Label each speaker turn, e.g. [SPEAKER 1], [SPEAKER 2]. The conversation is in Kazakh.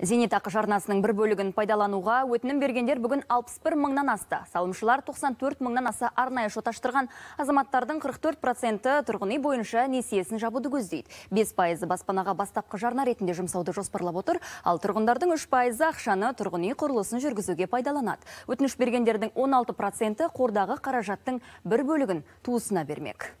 [SPEAKER 1] зейнетақы жарнасының бір бөлігін пайдалануға өтінім бергендер бүгін 61 мыңнан асты. Салымшылар 94 мыңнан аса арнайы шоташтырған азаматтардың 44 тұрғын тұрғыны бойынша несиесін жабуды көздейді. 5 пайызы баспанаға бастапқы жарна ретінде жұмсауды жоспарлап отыр, ал тұрғындардың 3 пайызы ақшаны тұрғын үй құрылысын жүргізуге пайдаланады. Өтініш бергендердің 16 қордағы қаражаттың бір бөлігін туысына бермек.